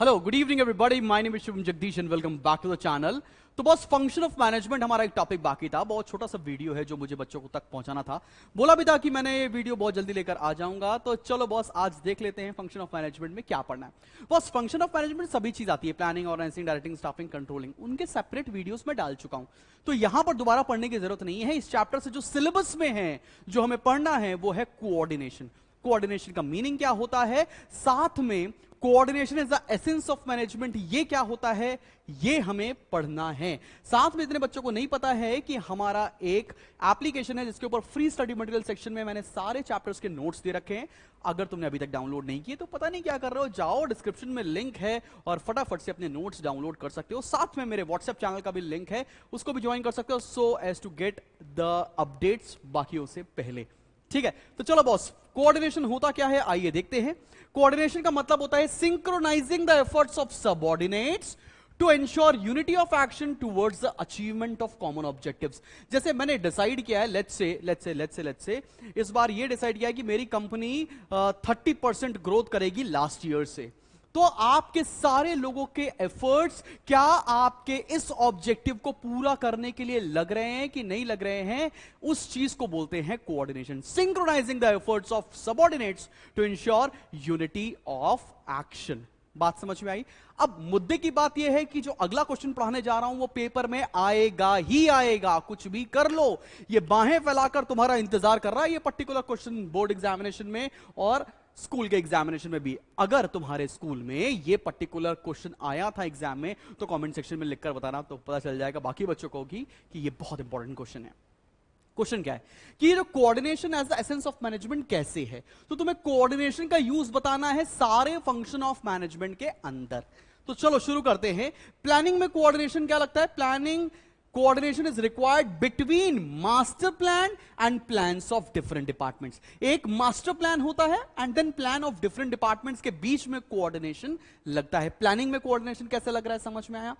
hello good evening everybody my name is Shubham Jagdish and welcome back to the channel तो बस function of management हमारा एक topic बाकी था बहुत छोटा सा वीडियो है जो मुझे बच्चों को तक पहुंचाना था बोला भी था कि मैंने ये वीडियो बहुत जल्दी लेकर आ जाऊंगा तो चलो बॉस आज देख लेते हैं फंक्शन ऑफ मैनेजमेंट में क्या पढ़ना है बस फंक्शन ऑफ मैनेजमेंट सभी चीज आती है planning organising directing staffing controlling उनके सेपरेट वीडियो में डाल चुका हूं तो यहां पर दोबारा पढ़ने की जरूरत नहीं है इस चैप्टर से जो सिलेबस में है जो हमें पढ़ना है वो है कोऑर्डिनेशन कोऑर्डिनेशन का मीनिंग क्या होता है साथ में coordination is the essence of management ये क्या होता है ये हमें पढ़ना है साथ में इतने बच्चों को नहीं पता है कि हमारा एक एप्लीकेशन है जिसके ऊपर फ्री स्टडी मटेरियल सेक्शन में मैंने सारे चैप्टर्स के नोट्स दे रखे हैं अगर तुमने अभी तक डाउनलोड नहीं किए तो पता नहीं क्या कर रहे हो जाओ डिस्क्रिप्शन में लिंक है और फटाफट से अपने नोट्स डाउनलोड कर सकते हो साथ में मेरे व्हाट्सएप चैनल का भी लिंक है उसको भी ज्वाइन कर सकते हो so as to get the updates बाकी से पहले ठीक है तो चलो बॉस कोऑर्डिनेशन होता क्या है आइए देखते हैं कोऑर्डिनेशन का मतलब होता है synchronising the efforts of subordinates to ensure unity of action towards the achievement of common objective जैसे मैंने डिसाइड किया है let's say let's say let's say let's say इस बार ये डिसाइड किया है कि मेरी कंपनी थर्टी परसेंट ग्रोथ करेगी लास्ट ईयर से तो आपके सारे लोगों के एफर्ट्स क्या आपके इस ऑब्जेक्टिव को पूरा करने के लिए लग रहे हैं कि नहीं लग रहे हैं उस चीज को बोलते हैं coordination synchronising the efforts of subordinates to ensure unity of action बात समझ में आई अब मुद्दे की बात यह है कि जो अगला क्वेश्चन पढ़ाने जा रहा हूं वो पेपर में आएगा ही आएगा कुछ भी कर लो ये बाहें फैलाकर तुम्हारा इंतजार कर रहा है ये पर्टिकुलर क्वेश्चन बोर्ड एग्जामिनेशन में और स्कूल के एग्जामिनेशन में भी अगर तुम्हारे स्कूल में ये पर्टिकुलर क्वेश्चन आया था एग्जाम में तो कमेंट सेक्शन में लिखकर बताना तो पता चल जाएगा बाकी बच्चों को भी कि ये बहुत इंपॉर्टेंट क्वेश्चन है क्वेश्चन क्या है कि ये जो coordination as the essence of management कैसे है तो तुम्हें कोऑर्डिनेशन का यूज बताना है सारे फंक्शन ऑफ मैनेजमेंट के अंदर तो चलो शुरू करते हैं प्लानिंग में कोऑर्डिनेशन क्या लगता है planning coordination is required between master plan and plan of different departments एक मास्टर प्लान होता है and then plan of different departments के बीच में कोऑर्डिनेशन लगता है प्लानिंग में कोऑर्डिनेशन कैसे लग रहा है समझ में आया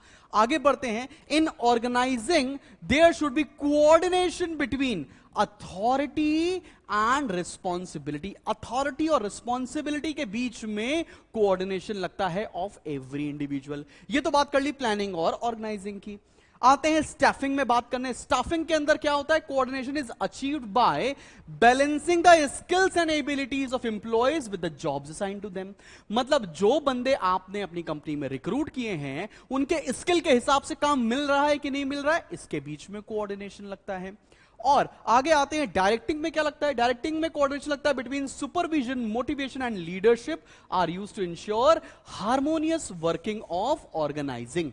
आगे बढ़ते हैं in organising there should be coordination between authority and responsibility authority और रिस्पॉन्सिबिलिटी के बीच में कोऑर्डिनेशन लगता है ऑफ एवरी इंडिविजुअल ये तो बात कर ली प्लानिंग और ऑर्गेनाइजिंग की आते हैं स्टाफिंग में बात करने स्टाफिंग के अंदर क्या होता है coordination is achieved by balancing the skills and abilities of employees with the jobs assign to them मतलब जो बंदे आपने अपनी कंपनी में रिक्रूट किए हैं उनके स्किल के हिसाब से काम मिल रहा है कि नहीं मिल रहा है इसके बीच में कोऑर्डिनेशन लगता है और आगे आते हैं डायरेक्टिंग में क्या लगता है डायरेक्टिंग में कोऑर्डिनेशन लगता है between supervision motivation and leadership are use to ensure harmonious working of organising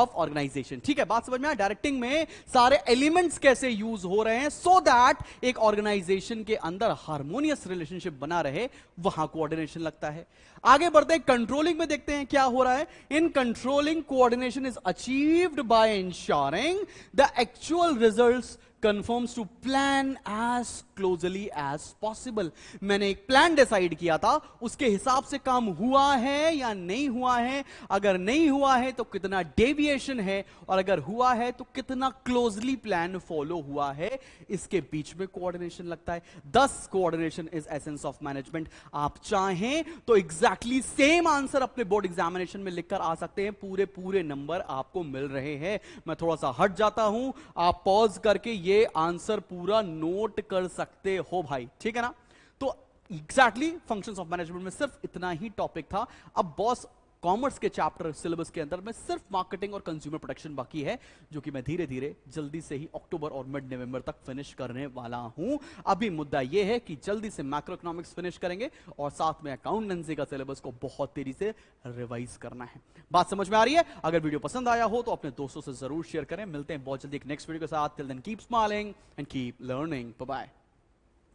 of organisation ठीक है बात समझ में आया डायरेक्टिंग में सारे एलिमेंट्स कैसे यूज हो रहे हैं सो so दैट एक ऑर्गेनाइजेशन के अंदर हारमोनियस रिलेशनशिप बना रहे वहां कोऑर्डिनेशन लगता है आगे बढ़ते हैं कंट्रोलिंग में देखते हैं क्या हो रहा है in controlling coordination is achieved by ensuring the actual results conforms to plan as closely as possible मैंने एक प्लान डिसाइड किया था उसके हिसाब से काम हुआ है या नहीं हुआ है अगर नहीं हुआ है तो कितना डेविएशन है और अगर हुआ है तो कितना क्लोजली प्लान फॉलो हुआ है इसके बीच में कोऑर्डिनेशन लगता है thus coordination is essence of management आप चाहें तो एग्जैक्टली सेम आंसर अपने बोर्ड एग्जामिनेशन में लिखकर आ सकते हैं पूरे पूरे नंबर आपको मिल रहे हैं मैं थोड़ा सा हट जाता हूं आप पॉज करके ये आंसर पूरा नोट कर सकते सकते हो भाई ठीक है ना तो एग्जैक्टली फंक्शन ऑफ मैनेजमेंट में सिर्फ इतना ही टॉपिक था अब बॉस कॉमर्स के चैप्टर सिलेबस के अंदर में सिर्फ मार्केटिंग और कंज्यूमर प्रोटेक्शन बाकी है जो कि मैं धीरे धीरे जल्दी से ही अक्टूबर और मिड नवंबर तक फिनिश करने वाला हूं अभी मुद्दा यह है कि जल्दी से मैक्रो इकोनॉमिक्स फिनिश करेंगे और साथ में अकाउंटेंसी का सिलेबस को बहुत तेजी से रिवाइज करना है बात समझ में आ रही है अगर वीडियो पसंद आया हो तो अपने दोस्तों से जरूर शेयर करें मिलते हैं बहुत जल्दी एक नेक्स्ट वीडियो के साथ एंड कीप लर्निंग बाय